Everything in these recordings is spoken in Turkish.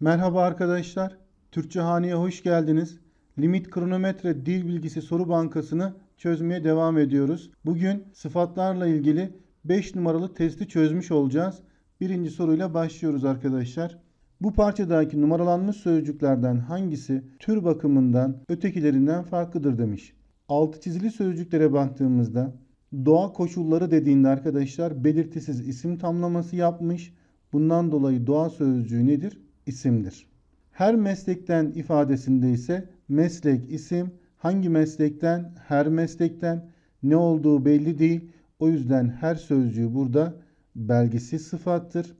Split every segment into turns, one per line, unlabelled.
Merhaba arkadaşlar. Türkçe Hane'ye hoş geldiniz. Limit Kronometre Dil Bilgisi Soru Bankası'nı çözmeye devam ediyoruz. Bugün sıfatlarla ilgili 5 numaralı testi çözmüş olacağız. Birinci soruyla başlıyoruz arkadaşlar. Bu parçadaki numaralanmış sözcüklerden hangisi tür bakımından ötekilerinden farklıdır demiş. Altı çizili sözcüklere baktığımızda doğa koşulları dediğinde arkadaşlar belirtisiz isim tamlaması yapmış. Bundan dolayı doğa sözcüğü nedir? isimdir. Her meslekten ifadesinde ise meslek isim, hangi meslekten, her meslekten, ne olduğu belli değil. O yüzden her sözcüğü burada belgesiz sıfattır.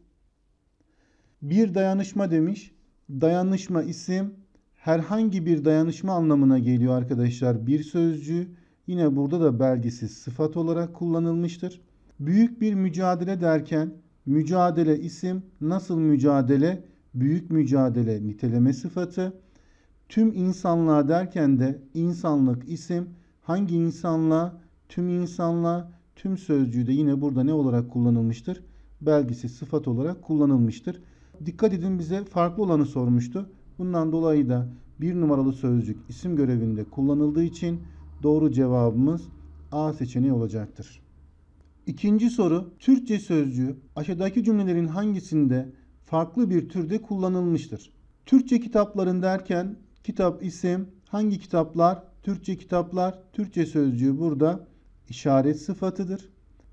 Bir dayanışma demiş. Dayanışma isim herhangi bir dayanışma anlamına geliyor arkadaşlar. Bir sözcüğü yine burada da belgesiz sıfat olarak kullanılmıştır. Büyük bir mücadele derken mücadele isim nasıl mücadele? büyük mücadele niteleme sıfatı, tüm insanlığa derken de insanlık isim, hangi insanla, tüm insanla, tüm sözcüğü de yine burada ne olarak kullanılmıştır? Belgisi sıfat olarak kullanılmıştır. Dikkat edin bize farklı olanı sormuştu. Bundan dolayı da bir numaralı sözcük isim görevinde kullanıldığı için doğru cevabımız A seçeneği olacaktır. İkinci soru Türkçe sözcüğü aşağıdaki cümlelerin hangisinde farklı bir türde kullanılmıştır. Türkçe kitapların derken kitap isim, hangi kitaplar, Türkçe kitaplar, Türkçe sözcüğü burada işaret sıfatıdır.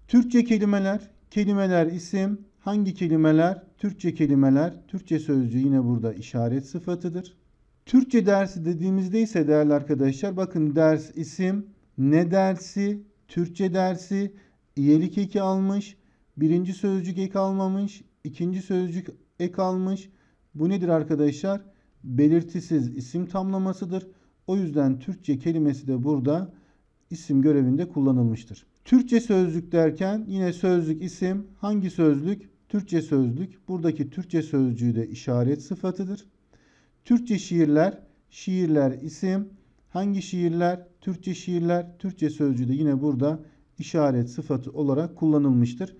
Türkçe kelimeler, kelimeler isim, hangi kelimeler, Türkçe kelimeler, Türkçe sözcüğü yine burada işaret sıfatıdır. Türkçe dersi dediğimizde ise değerli arkadaşlar bakın ders isim, ne dersi, Türkçe dersi, iyelik eki almış, birinci sözcük ek almamış, ikinci sözcük ek almış. Bu nedir arkadaşlar? Belirtisiz isim tamlamasıdır. O yüzden Türkçe kelimesi de burada isim görevinde kullanılmıştır. Türkçe sözlük derken yine sözlük isim hangi sözlük? Türkçe sözlük. Buradaki Türkçe sözcüğü de işaret sıfatıdır. Türkçe şiirler, şiirler isim. Hangi şiirler? Türkçe şiirler, Türkçe sözcüğü de yine burada işaret sıfatı olarak kullanılmıştır.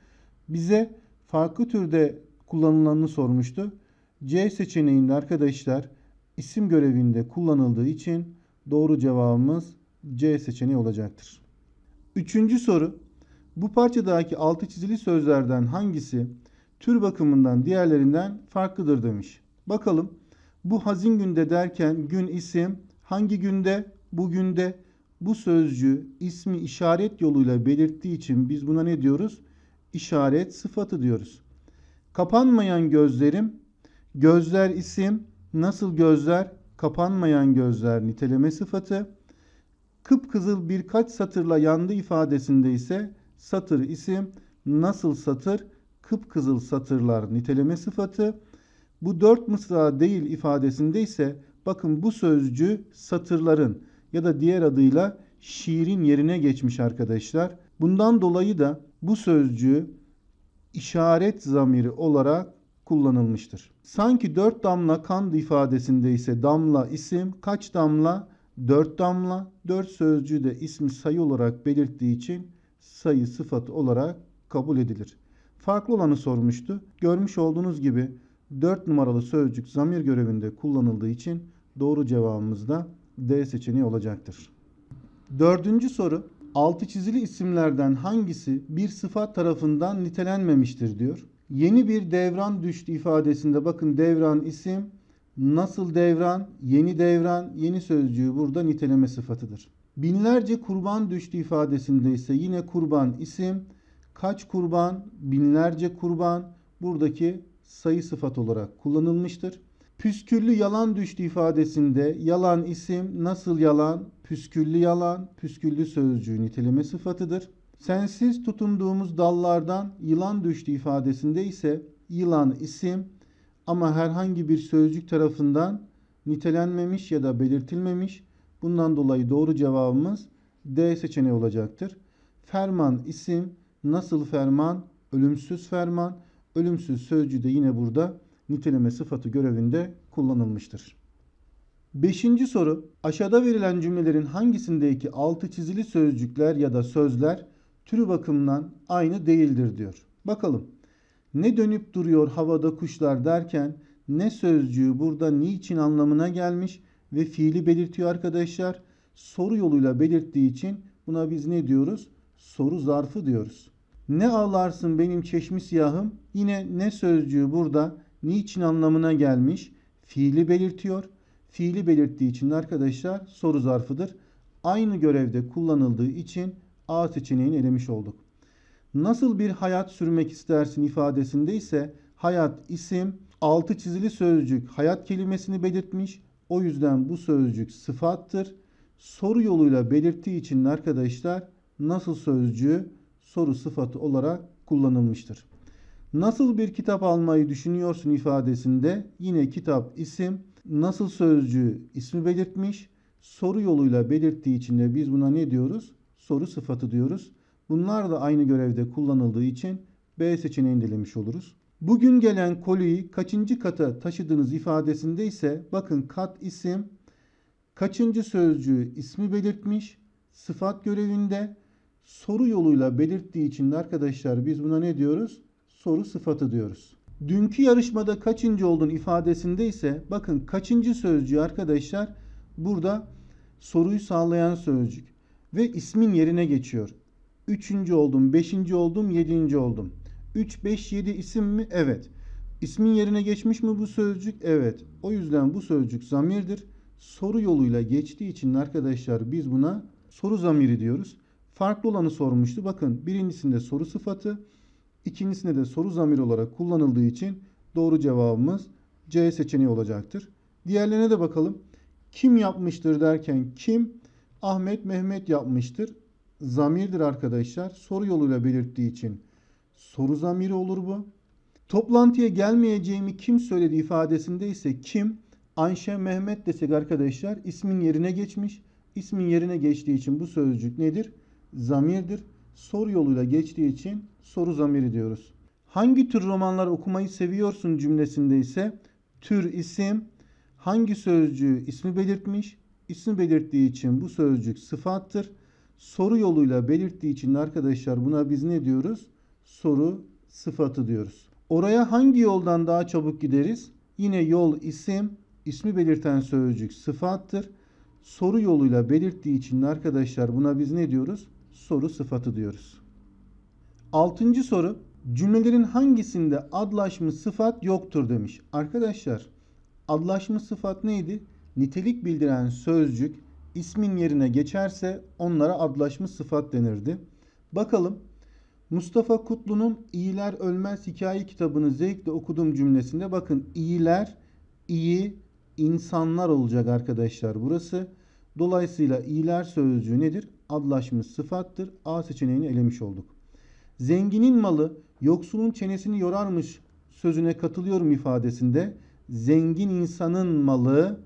Bize farklı türde kullanılanını sormuştu. C seçeneğinde arkadaşlar isim görevinde kullanıldığı için doğru cevabımız C seçeneği olacaktır. Üçüncü soru. Bu parçadaki altı çizili sözlerden hangisi tür bakımından diğerlerinden farklıdır demiş. Bakalım bu hazin günde derken gün isim hangi günde bugün de bu sözcü ismi işaret yoluyla belirttiği için biz buna ne diyoruz? İşaret sıfatı diyoruz. Kapanmayan gözlerim, gözler isim, nasıl gözler, kapanmayan gözler niteleme sıfatı. Kıpkızıl birkaç satırla yandı ifadesinde ise satır isim, nasıl satır, kıpkızıl satırlar niteleme sıfatı. Bu dört mısra değil ifadesinde ise bakın bu sözcü satırların ya da diğer adıyla şiirin yerine geçmiş arkadaşlar. Bundan dolayı da bu sözcüğü işaret zamiri olarak kullanılmıştır. Sanki dört damla kan ifadesinde ise damla isim, kaç damla? Dört damla. Dört sözcüğü de ismi sayı olarak belirttiği için sayı sıfatı olarak kabul edilir. Farklı olanı sormuştu. Görmüş olduğunuz gibi dört numaralı sözcük zamir görevinde kullanıldığı için doğru cevabımız da D seçeneği olacaktır. Dördüncü soru altı çizili isimlerden hangisi bir sıfat tarafından nitelenmemiştir diyor. Yeni bir devran düştü ifadesinde bakın devran isim, nasıl devran, yeni devran, yeni sözcüğü burada niteleme sıfatıdır. Binlerce kurban düştü ifadesinde ise yine kurban isim, kaç kurban, binlerce kurban buradaki sayı sıfat olarak kullanılmıştır. Püsküllü yalan düştü ifadesinde yalan isim, nasıl yalan, püsküllü yalan, püsküllü sözcüğü niteleme sıfatıdır. Sensiz tutunduğumuz dallardan yılan düştü ifadesinde ise yılan isim ama herhangi bir sözcük tarafından nitelenmemiş ya da belirtilmemiş. Bundan dolayı doğru cevabımız D seçeneği olacaktır. Ferman isim, nasıl ferman, ölümsüz ferman, ölümsüz sözcüğü de yine burada niteleme sıfatı görevinde kullanılmıştır. Beşinci soru. Aşağıda verilen cümlelerin hangisindeki altı çizili sözcükler ya da sözler türü bakımından aynı değildir diyor. Bakalım. Ne dönüp duruyor havada kuşlar derken ne sözcüğü burada niçin anlamına gelmiş ve fiili belirtiyor arkadaşlar. Soru yoluyla belirttiği için buna biz ne diyoruz? Soru zarfı diyoruz. Ne ağlarsın benim çeşmi siyahım? Yine ne sözcüğü burada niçin anlamına gelmiş fiili belirtiyor. Fiili belirttiği için arkadaşlar soru zarfıdır. Aynı görevde kullanıldığı için A seçeneğini elemiş olduk. Nasıl bir hayat sürmek istersin ifadesinde ise hayat isim, altı çizili sözcük hayat kelimesini belirtmiş. O yüzden bu sözcük sıfattır. Soru yoluyla belirttiği için arkadaşlar nasıl sözcüğü soru sıfatı olarak kullanılmıştır. Nasıl bir kitap almayı düşünüyorsun ifadesinde yine kitap isim, nasıl sözcü ismi belirtmiş. Soru yoluyla belirttiği için de biz buna ne diyoruz? Soru sıfatı diyoruz. Bunlar da aynı görevde kullanıldığı için B seçeneğini delemiş oluruz. Bugün gelen koliyi kaçıncı kata taşıdığınız ifadesinde ise bakın kat isim, kaçıncı sözcüğü ismi belirtmiş, sıfat görevinde soru yoluyla belirttiği için de arkadaşlar biz buna ne diyoruz? soru sıfatı diyoruz. Dünkü yarışmada kaçıncı oldun ifadesinde ise bakın kaçıncı sözcüğü arkadaşlar burada soruyu sağlayan sözcük ve ismin yerine geçiyor. Üçüncü oldum, beşinci oldum, yedinci oldum. Üç, beş, yedi isim mi? Evet. İsmin yerine geçmiş mi bu sözcük? Evet. O yüzden bu sözcük zamirdir. Soru yoluyla geçtiği için arkadaşlar biz buna soru zamiri diyoruz. Farklı olanı sormuştu. Bakın birincisinde soru sıfatı, İkincisinde de soru zamir olarak kullanıldığı için doğru cevabımız C seçeneği olacaktır. Diğerlerine de bakalım. Kim yapmıştır derken kim? Ahmet Mehmet yapmıştır. Zamirdir arkadaşlar. Soru yoluyla belirttiği için soru zamiri olur bu. Toplantıya gelmeyeceğimi kim söyledi ifadesinde ise kim? Ayşe Mehmet desek arkadaşlar ismin yerine geçmiş. İsmin yerine geçtiği için bu sözcük nedir? Zamirdir soru yoluyla geçtiği için soru zamiri diyoruz. Hangi tür romanlar okumayı seviyorsun cümlesinde ise tür isim, hangi sözcüğü ismi belirtmiş, ismi belirttiği için bu sözcük sıfattır. Soru yoluyla belirttiği için arkadaşlar buna biz ne diyoruz? Soru sıfatı diyoruz. Oraya hangi yoldan daha çabuk gideriz? Yine yol isim, ismi belirten sözcük sıfattır. Soru yoluyla belirttiği için arkadaşlar buna biz ne diyoruz? soru sıfatı diyoruz. Altıncı soru cümlelerin hangisinde adlaşmış sıfat yoktur demiş. Arkadaşlar adlaşmış sıfat neydi? Nitelik bildiren sözcük ismin yerine geçerse onlara adlaşmış sıfat denirdi. Bakalım Mustafa Kutlu'nun İyiler Ölmez Hikaye kitabını zevkle okudum cümlesinde bakın iyiler iyi insanlar olacak arkadaşlar burası. Dolayısıyla iyiler sözcüğü nedir? adlaşmış sıfattır. A seçeneğini elemiş olduk. Zenginin malı yoksulun çenesini yorarmış sözüne katılıyorum ifadesinde zengin insanın malı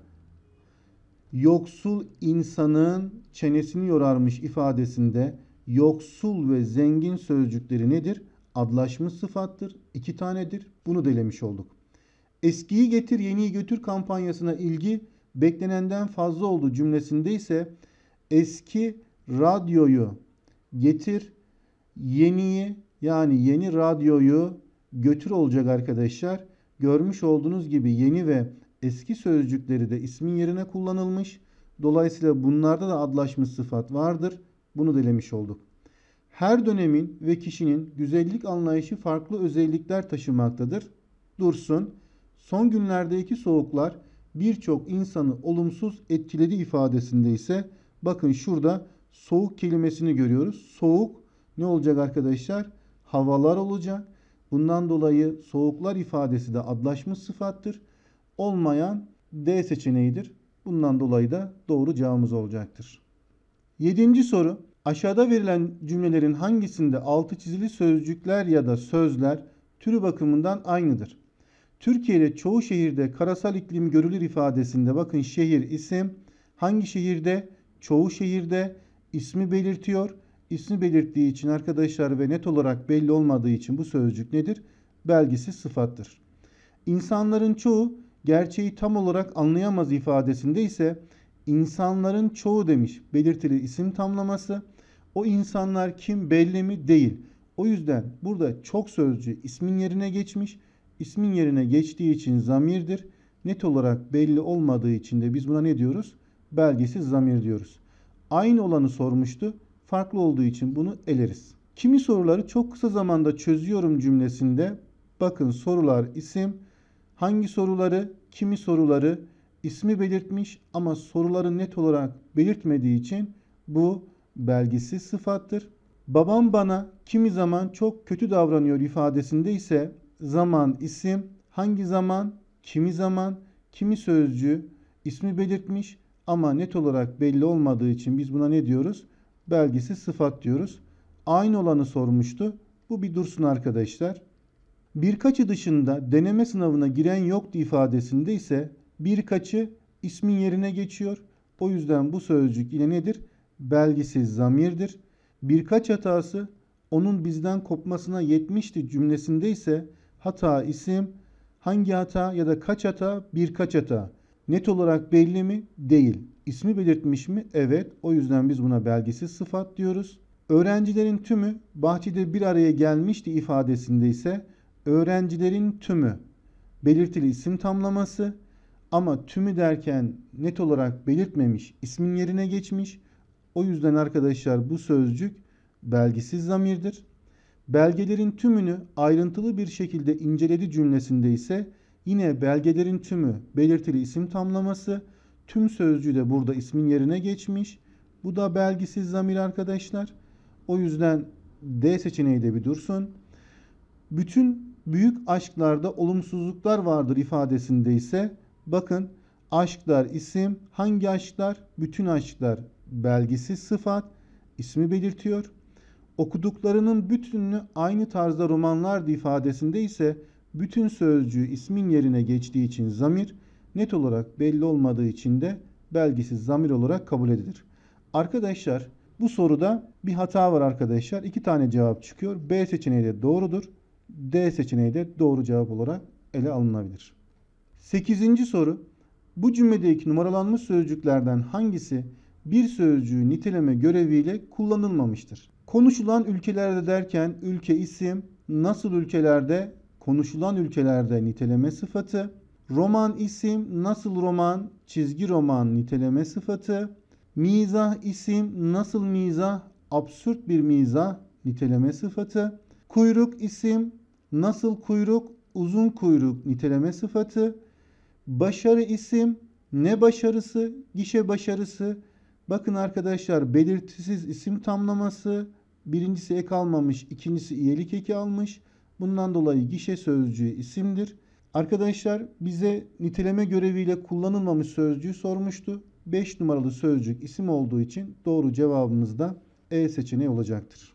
yoksul insanın çenesini yorarmış ifadesinde yoksul ve zengin sözcükleri nedir? Adlaşmış sıfattır. iki tanedir. Bunu da elemiş olduk. Eskiyi getir yeniyi götür kampanyasına ilgi beklenenden fazla oldu cümlesinde ise eski radyoyu getir, yeniyi yani yeni radyoyu götür olacak arkadaşlar. Görmüş olduğunuz gibi yeni ve eski sözcükleri de ismin yerine kullanılmış. Dolayısıyla bunlarda da adlaşmış sıfat vardır. Bunu delemiş olduk. Her dönemin ve kişinin güzellik anlayışı farklı özellikler taşımaktadır. Dursun, son günlerdeki soğuklar birçok insanı olumsuz etkiledi ifadesinde ise bakın şurada soğuk kelimesini görüyoruz. Soğuk ne olacak arkadaşlar? Havalar olacak. Bundan dolayı soğuklar ifadesi de adlaşmış sıfattır. Olmayan D seçeneğidir. Bundan dolayı da doğru cevabımız olacaktır. Yedinci soru. Aşağıda verilen cümlelerin hangisinde altı çizili sözcükler ya da sözler türü bakımından aynıdır? Türkiye'de çoğu şehirde karasal iklim görülür ifadesinde bakın şehir isim, hangi şehirde, çoğu şehirde, ismi belirtiyor. İsmi belirttiği için arkadaşlar ve net olarak belli olmadığı için bu sözcük nedir? Belgisiz sıfattır. İnsanların çoğu gerçeği tam olarak anlayamaz ifadesinde ise insanların çoğu demiş belirtili isim tamlaması. O insanlar kim belli mi? Değil. O yüzden burada çok sözcü ismin yerine geçmiş. İsmin yerine geçtiği için zamirdir. Net olarak belli olmadığı için de biz buna ne diyoruz? Belgesiz zamir diyoruz aynı olanı sormuştu. Farklı olduğu için bunu eleriz. Kimi soruları çok kısa zamanda çözüyorum cümlesinde bakın sorular isim, hangi soruları, kimi soruları ismi belirtmiş ama soruları net olarak belirtmediği için bu belgisiz sıfattır. Babam bana kimi zaman çok kötü davranıyor ifadesinde ise zaman isim, hangi zaman, kimi zaman, kimi sözcü ismi belirtmiş ama net olarak belli olmadığı için biz buna ne diyoruz? Belgisi sıfat diyoruz. Aynı olanı sormuştu. Bu bir dursun arkadaşlar. Birkaçı dışında deneme sınavına giren yoktu ifadesinde ise birkaçı ismin yerine geçiyor. O yüzden bu sözcük yine nedir? Belgisiz zamirdir. Birkaç hatası onun bizden kopmasına yetmişti cümlesinde ise hata isim, hangi hata ya da kaç hata, birkaç hata. Net olarak belli mi? Değil. İsmi belirtmiş mi? Evet. O yüzden biz buna belgesiz sıfat diyoruz. Öğrencilerin tümü bahçede bir araya gelmişti ifadesinde ise öğrencilerin tümü belirtili isim tamlaması ama tümü derken net olarak belirtmemiş ismin yerine geçmiş. O yüzden arkadaşlar bu sözcük belgesiz zamirdir. Belgelerin tümünü ayrıntılı bir şekilde inceledi cümlesinde ise Yine belgelerin tümü belirtili isim tamlaması. Tüm sözcüğü de burada ismin yerine geçmiş. Bu da belgisiz zamir arkadaşlar. O yüzden D seçeneği de bir dursun. Bütün büyük aşklarda olumsuzluklar vardır ifadesinde ise bakın aşklar isim, hangi aşklar? Bütün aşklar belgisiz sıfat ismi belirtiyor. Okuduklarının bütününü aynı tarzda romanlardı ifadesinde ise bütün sözcüğü ismin yerine geçtiği için zamir, net olarak belli olmadığı için de belgesiz zamir olarak kabul edilir. Arkadaşlar bu soruda bir hata var arkadaşlar. İki tane cevap çıkıyor. B seçeneği de doğrudur. D seçeneği de doğru cevap olarak ele alınabilir. Sekizinci soru. Bu cümledeki numaralanmış sözcüklerden hangisi bir sözcüğü niteleme göreviyle kullanılmamıştır? Konuşulan ülkelerde derken ülke isim, nasıl ülkelerde konuşulan ülkelerde niteleme sıfatı, roman isim, nasıl roman, çizgi roman niteleme sıfatı, mizah isim, nasıl mizah, absürt bir mizah niteleme sıfatı, kuyruk isim, nasıl kuyruk, uzun kuyruk niteleme sıfatı, başarı isim, ne başarısı, gişe başarısı. Bakın arkadaşlar belirtisiz isim tamlaması, birincisi ek almamış, ikincisi iyilik eki almış. Bundan dolayı gişe sözcüğü isimdir. Arkadaşlar bize niteleme göreviyle kullanılmamış sözcüğü sormuştu. 5 numaralı sözcük isim olduğu için doğru cevabımız da E seçeneği olacaktır.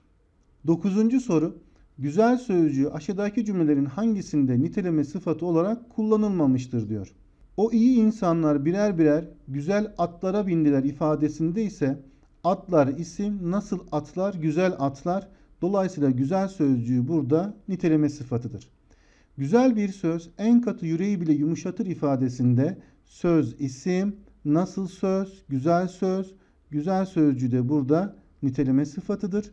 9. soru Güzel sözcüğü aşağıdaki cümlelerin hangisinde niteleme sıfatı olarak kullanılmamıştır diyor. O iyi insanlar birer birer güzel atlara bindiler ifadesinde ise atlar isim, nasıl atlar, güzel atlar Dolayısıyla güzel sözcüğü burada niteleme sıfatıdır. Güzel bir söz en katı yüreği bile yumuşatır ifadesinde söz isim, nasıl söz, güzel söz, güzel sözcüğü de burada niteleme sıfatıdır.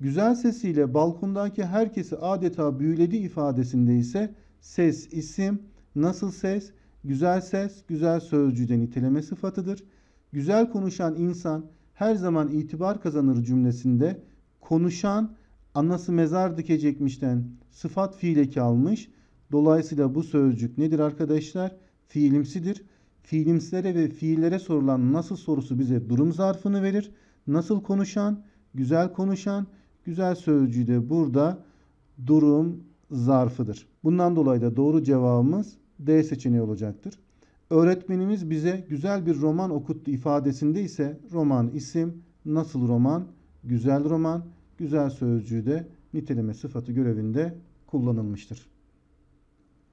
Güzel sesiyle balkondaki herkesi adeta büyüledi ifadesinde ise ses isim, nasıl ses, güzel ses, güzel sözcüğü de niteleme sıfatıdır. Güzel konuşan insan her zaman itibar kazanır cümlesinde konuşan Anası mezar dikecekmişten sıfat fiile kalmış. Dolayısıyla bu sözcük nedir arkadaşlar? Fiilimsidir. Fiilimsilere ve fiillere sorulan nasıl sorusu bize durum zarfını verir. Nasıl konuşan, güzel konuşan, güzel sözcüğü de burada durum zarfıdır. Bundan dolayı da doğru cevabımız D seçeneği olacaktır. Öğretmenimiz bize güzel bir roman okuttu ifadesinde ise roman isim, nasıl roman, güzel roman, güzel sözcüğü de niteleme sıfatı görevinde kullanılmıştır.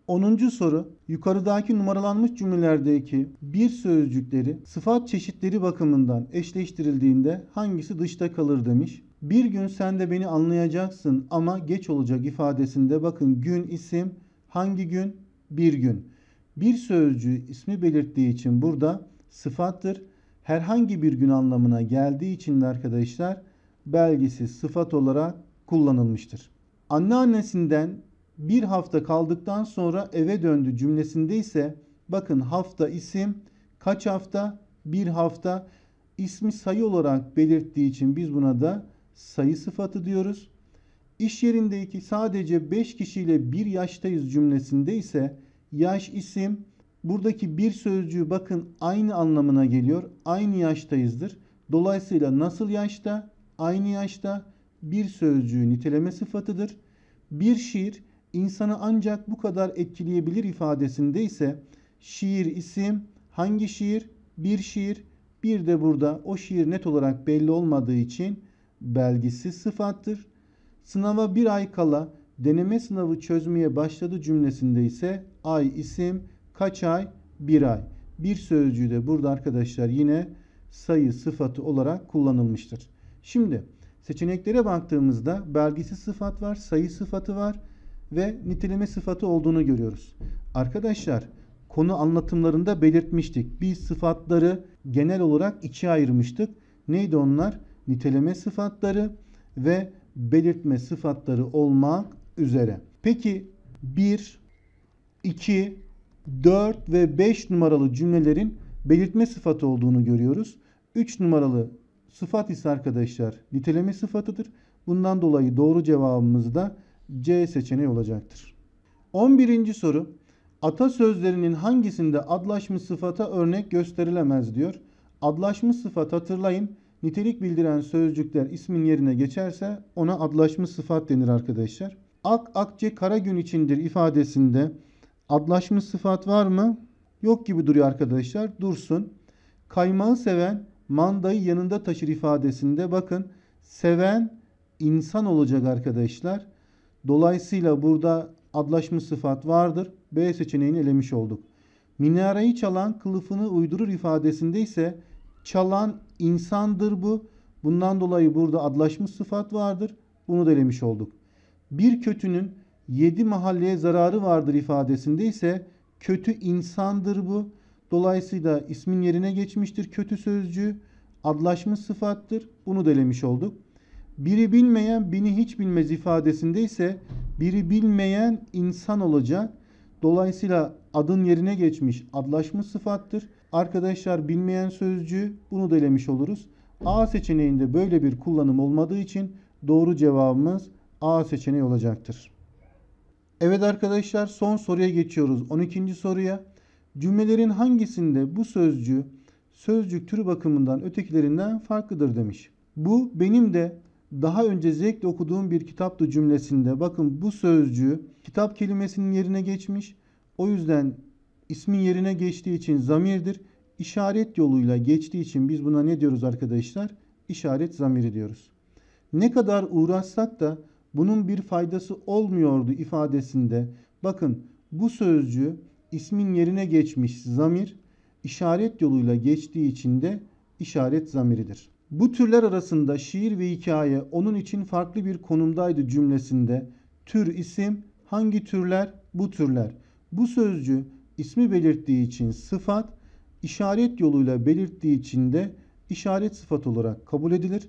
10. soru yukarıdaki numaralanmış cümlelerdeki bir sözcükleri sıfat çeşitleri bakımından eşleştirildiğinde hangisi dışta kalır demiş. Bir gün sen de beni anlayacaksın ama geç olacak ifadesinde bakın gün isim hangi gün bir gün. Bir sözcüğü ismi belirttiği için burada sıfattır. Herhangi bir gün anlamına geldiği için de arkadaşlar belgesi sıfat olarak kullanılmıştır. Anneannesinden bir hafta kaldıktan sonra eve döndü cümlesinde ise bakın hafta isim, kaç hafta, bir hafta ismi sayı olarak belirttiği için biz buna da sayı sıfatı diyoruz. İş yerindeki sadece 5 kişiyle bir yaştayız cümlesinde ise yaş isim buradaki bir sözcüğü bakın aynı anlamına geliyor. Aynı yaştayızdır. Dolayısıyla nasıl yaşta? aynı yaşta bir sözcüğü niteleme sıfatıdır. Bir şiir insanı ancak bu kadar etkileyebilir ifadesinde ise şiir isim, hangi şiir, bir şiir, bir de burada o şiir net olarak belli olmadığı için belgisiz sıfattır. Sınava bir ay kala deneme sınavı çözmeye başladı cümlesinde ise ay isim, kaç ay, bir ay. Bir sözcüğü de burada arkadaşlar yine sayı sıfatı olarak kullanılmıştır. Şimdi seçeneklere baktığımızda belgisiz sıfat var, sayı sıfatı var ve niteleme sıfatı olduğunu görüyoruz. Arkadaşlar konu anlatımlarında belirtmiştik. Biz sıfatları genel olarak ikiye ayırmıştık. Neydi onlar? Niteleme sıfatları ve belirtme sıfatları olmak üzere. Peki 1, 2, 4 ve 5 numaralı cümlelerin belirtme sıfatı olduğunu görüyoruz. 3 numaralı sıfat ise arkadaşlar niteleme sıfatıdır. Bundan dolayı doğru cevabımız da C seçeneği olacaktır. 11. soru. Atasözlerinin hangisinde adlaşmış sıfata örnek gösterilemez diyor. Adlaşmış sıfat hatırlayın. Nitelik bildiren sözcükler ismin yerine geçerse ona adlaşmış sıfat denir arkadaşlar. Ak akçe kara gün içindir ifadesinde adlaşmış sıfat var mı? Yok gibi duruyor arkadaşlar. Dursun. Kaymağı seven mandayı yanında taşır ifadesinde bakın seven insan olacak arkadaşlar. Dolayısıyla burada adlaşmış sıfat vardır. B seçeneğini elemiş olduk. Minareyi çalan kılıfını uydurur ifadesinde ise çalan insandır bu. Bundan dolayı burada adlaşmış sıfat vardır. Bunu da elemiş olduk. Bir kötünün yedi mahalleye zararı vardır ifadesinde ise kötü insandır bu. Dolayısıyla ismin yerine geçmiştir kötü sözcü, Adlaşmış sıfattır. Bunu da olduk. Biri bilmeyen bini hiç bilmez ifadesinde ise biri bilmeyen insan olacak. Dolayısıyla adın yerine geçmiş adlaşmış sıfattır. Arkadaşlar bilmeyen sözcü, bunu da oluruz. A seçeneğinde böyle bir kullanım olmadığı için doğru cevabımız A seçeneği olacaktır. Evet arkadaşlar son soruya geçiyoruz. 12. soruya. Cümlelerin hangisinde bu sözcü sözcük türü bakımından ötekilerinden farklıdır demiş. Bu benim de daha önce zevkle okuduğum bir kitaptı cümlesinde. Bakın bu sözcüğü kitap kelimesinin yerine geçmiş. O yüzden ismin yerine geçtiği için zamirdir. İşaret yoluyla geçtiği için biz buna ne diyoruz arkadaşlar? İşaret zamiri diyoruz. Ne kadar uğraşsak da bunun bir faydası olmuyordu ifadesinde. Bakın bu sözcüğü ismin yerine geçmiş zamir işaret yoluyla geçtiği için de işaret zamiridir. Bu türler arasında şiir ve hikaye onun için farklı bir konumdaydı cümlesinde tür isim, hangi türler, bu türler. Bu sözcü ismi belirttiği için sıfat, işaret yoluyla belirttiği için de işaret sıfat olarak kabul edilir.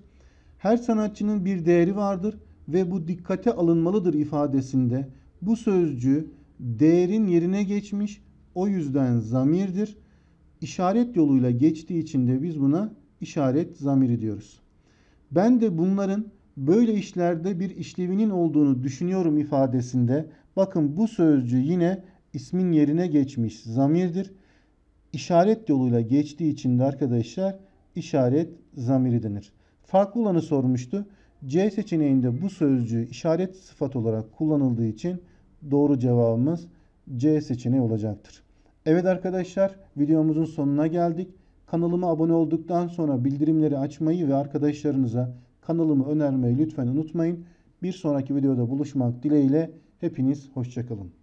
Her sanatçının bir değeri vardır ve bu dikkate alınmalıdır ifadesinde bu sözcü değerin yerine geçmiş. O yüzden zamirdir. İşaret yoluyla geçtiği için de biz buna işaret zamiri diyoruz. Ben de bunların böyle işlerde bir işlevinin olduğunu düşünüyorum ifadesinde bakın bu sözcü yine ismin yerine geçmiş zamirdir. İşaret yoluyla geçtiği için de arkadaşlar işaret zamiri denir. Farklı olanı sormuştu. C seçeneğinde bu sözcü işaret sıfat olarak kullanıldığı için Doğru cevabımız C seçeneği olacaktır. Evet arkadaşlar videomuzun sonuna geldik. Kanalıma abone olduktan sonra bildirimleri açmayı ve arkadaşlarınıza kanalımı önermeyi lütfen unutmayın. Bir sonraki videoda buluşmak dileğiyle hepiniz hoşçakalın.